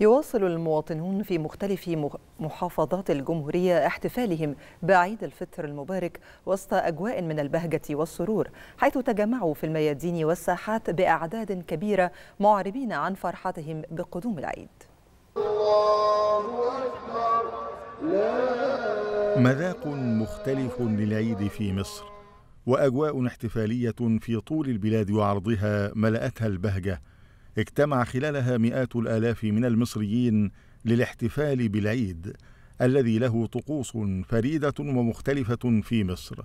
يواصل المواطنون في مختلف محافظات الجمهورية احتفالهم بعيد الفطر المبارك وسط أجواء من البهجة والسرور حيث تجمعوا في الميادين والساحات بأعداد كبيرة معربين عن فرحتهم بقدوم العيد مذاق مختلف للعيد في مصر وأجواء احتفالية في طول البلاد وعرضها ملأتها البهجة اجتمع خلالها مئات الآلاف من المصريين للاحتفال بالعيد الذي له طقوس فريدة ومختلفة في مصر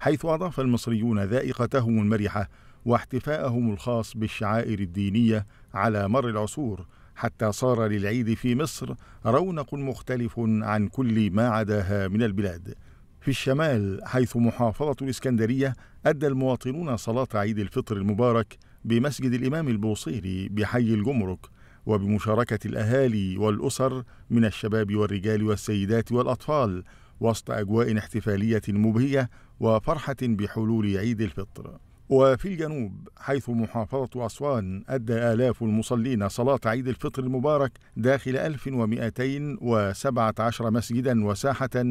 حيث أضاف المصريون ذائقتهم المرحة واحتفاءهم الخاص بالشعائر الدينية على مر العصور حتى صار للعيد في مصر رونق مختلف عن كل ما عداها من البلاد في الشمال حيث محافظة الإسكندرية أدى المواطنون صلاة عيد الفطر المبارك بمسجد الإمام البوصيري بحي الجمرك وبمشاركة الأهالي والأسر من الشباب والرجال والسيدات والأطفال وسط أجواء احتفالية مبهية وفرحة بحلول عيد الفطر وفي الجنوب حيث محافظة أسوان أدى آلاف المصلين صلاة عيد الفطر المبارك داخل 1217 مسجدا وساحة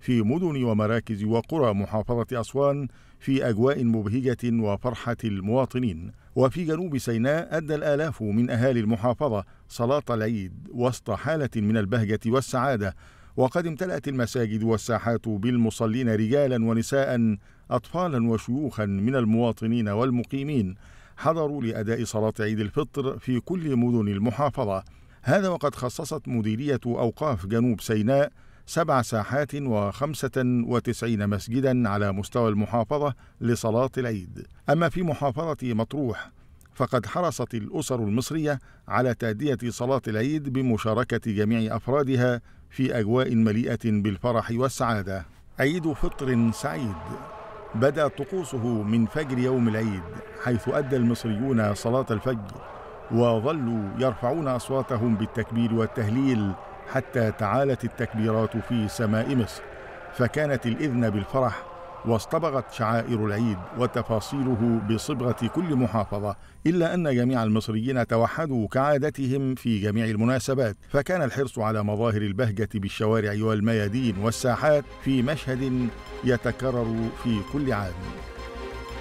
في مدن ومراكز وقرى محافظة أسوان في أجواء مبهجة وفرحة المواطنين وفي جنوب سيناء أدى الآلاف من أهالي المحافظة صلاة العيد وسط حالة من البهجة والسعادة وقد امتلأت المساجد والساحات بالمصلين رجالا ونساء أطفالا وشيوخا من المواطنين والمقيمين حضروا لأداء صلاة عيد الفطر في كل مدن المحافظة هذا وقد خصصت مديرية أوقاف جنوب سيناء سبع ساحات وخمسة وتسعين مسجدا على مستوى المحافظة لصلاة العيد أما في محافظة مطروح فقد حرصت الأسر المصرية على تأدية صلاة العيد بمشاركة جميع أفرادها في أجواء مليئة بالفرح والسعادة عيد فطر سعيد بدا طقوسه من فجر يوم العيد حيث ادى المصريون صلاه الفجر وظلوا يرفعون اصواتهم بالتكبير والتهليل حتى تعالت التكبيرات في سماء مصر فكانت الاذن بالفرح واصطبغت شعائر العيد وتفاصيله بصبغة كل محافظة إلا أن جميع المصريين توحدوا كعادتهم في جميع المناسبات فكان الحرص على مظاهر البهجة بالشوارع والميادين والساحات في مشهد يتكرر في كل عام